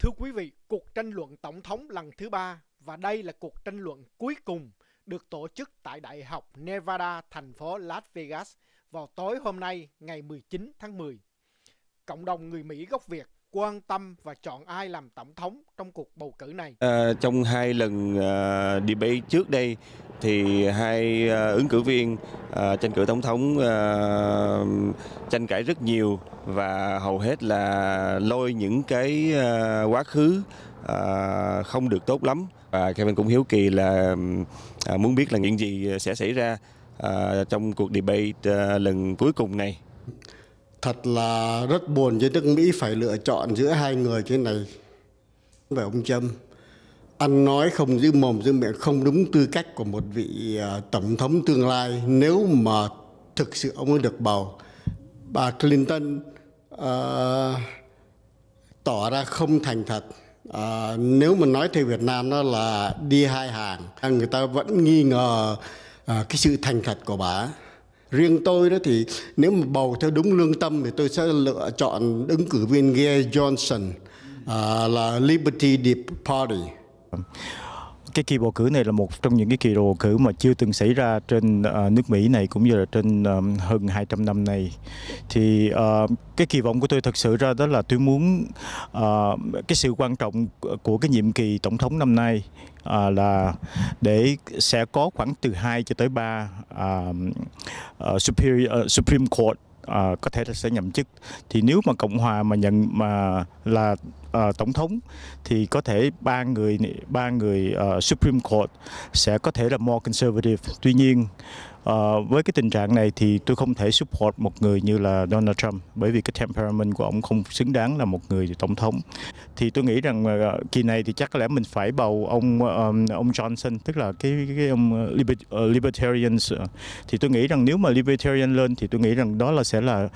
Thưa quý vị, cuộc tranh luận tổng thống lần thứ ba và đây là cuộc tranh luận cuối cùng được tổ chức tại Đại học Nevada, thành phố Las Vegas vào tối hôm nay ngày 19 tháng 10. Cộng đồng người Mỹ gốc Việt quan tâm và chọn ai làm tổng thống trong cuộc bầu cử này? À, trong hai lần uh, debate trước đây thì hai uh, ứng cử viên uh, tranh cử tổng thống uh, tranh cãi rất nhiều và hầu hết là lôi những cái uh, quá khứ uh, không được tốt lắm và Kevin cũng hiếu kỳ là uh, muốn biết là những gì sẽ xảy ra uh, trong cuộc debate uh, lần cuối cùng này thật là rất buồn với nước Mỹ phải lựa chọn giữa hai người thế này về ông Trâm, ăn nói không giữ mồm giữ miệng không đúng tư cách của một vị à, tổng thống tương lai nếu mà thực sự ông ấy được bầu bà Clinton uh, tỏ ra không thành thật uh, nếu mà nói theo Việt Nam nó là đi hai hàng người ta vẫn nghi ngờ uh, cái sự thành thật của bà Riêng tôi đó thì nếu mà bầu theo đúng lương tâm thì tôi sẽ lựa chọn ứng cử viên Gary Johnson uh, là Liberty deep Party cái kỳ bầu cử này là một trong những cái kỳ bầu cử mà chưa từng xảy ra trên uh, nước Mỹ này cũng như là trên um, hơn 200 năm này thì uh, cái kỳ vọng của tôi thật sự ra đó là tôi muốn uh, cái sự quan trọng của cái nhiệm kỳ tổng thống năm nay À, là để sẽ có khoảng từ 2 cho tới 3 uh, uh, Supreme Court à, có thể là sẽ nhậm chức thì nếu mà cộng hòa mà nhận mà là à, tổng thống thì có thể ba người ba người uh, Supreme Court sẽ có thể là more conservative tuy nhiên Ờ, với cái tình trạng này thì tôi không thể support một người như là Donald Trump bởi vì cái temperament của ông không xứng đáng là một người tổng thống. Thì tôi nghĩ rằng uh, kỳ này thì chắc có lẽ mình phải bầu ông um, ông Johnson tức là cái cái, cái ông uh, uh, libertarians thì tôi nghĩ rằng nếu mà libertarian lên thì tôi nghĩ rằng đó là sẽ là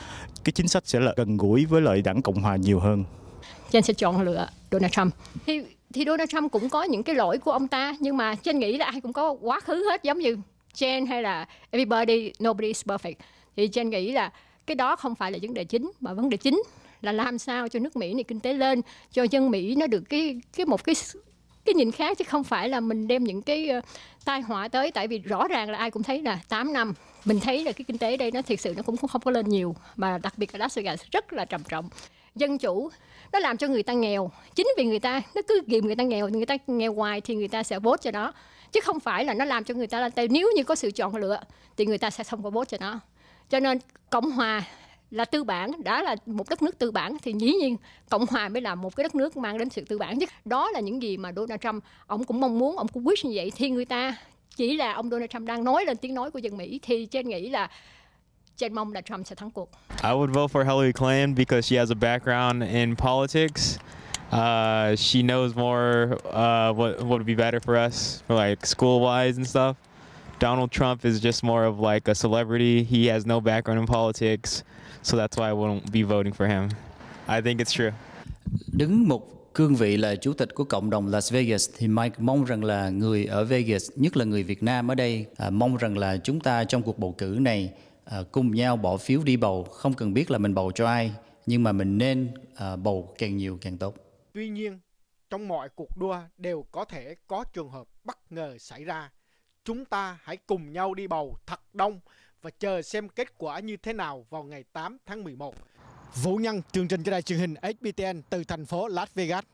cái chính sách sẽ là gần gũi với lại đảng Cộng hòa nhiều hơn. Jen sẽ chọn lựa Donald Trump. Thì thì Donald Trump cũng có những cái lỗi của ông ta nhưng mà Jen nghĩ là ai cũng có quá khứ hết giống như Jen hay là everybody nobody is perfect thì Jen nghĩ là cái đó không phải là vấn đề chính mà vấn đề chính là làm sao cho nước Mỹ này kinh tế lên cho dân Mỹ nó được cái cái một cái cái nhìn khác chứ không phải là mình đem những cái ờ, tai họa tới tại vì rõ ràng là ai cũng thấy là 8 năm mình thấy là cái kinh tế đây nó thiệt sự nó cũng không có lên nhiều mà đặc biệt là Las Vegas rất là trầm trọng dân chủ nó làm cho người ta nghèo chính vì người ta nó cứ ghiềm người ta nghèo người ta nghèo hoài thì người ta sẽ vote cho đó chứ không phải là nó làm cho người ta lên tay nếu như có sự chọn lựa thì người ta sẽ không có vote cho nó cho nên cộng hòa là tư bản đã là một đất nước tư bản thì dĩ nhiên cộng hòa mới là một cái đất nước mang đến sự tư bản chứ đó là những gì mà Donald Trump ông cũng mong muốn ông cũng quyết như vậy thì người ta chỉ là ông Donald Trump đang nói lên tiếng nói của dân Mỹ thì trên nghĩ là trên mong là Trump sẽ thắng cuộc. I would vote for Hillary Clinton because she has a background in politics. Uh, she knows more uh, what, what would be better for us, for like school-wise and stuff. Donald Trump is just more of like a celebrity. He has no background in politics, so that's why I wouldn't be voting for him. I think it's true. Đứng một cương vị là chủ tịch của cộng đồng Las Vegas thì Mike mong rằng là người ở Vegas, nhất là người Việt Nam ở đây, à, mong rằng là chúng ta trong cuộc bầu cử này à, cùng nhau bỏ phiếu đi bầu, không cần biết là mình bầu cho ai, nhưng mà mình nên à, bầu càng nhiều càng tốt. Tuy nhiên, trong mọi cuộc đua đều có thể có trường hợp bất ngờ xảy ra. Chúng ta hãy cùng nhau đi bầu thật đông và chờ xem kết quả như thế nào vào ngày 8 tháng 11. Vũ Nhân, chương trình trên đài truyền hình HBTN từ thành phố Las Vegas.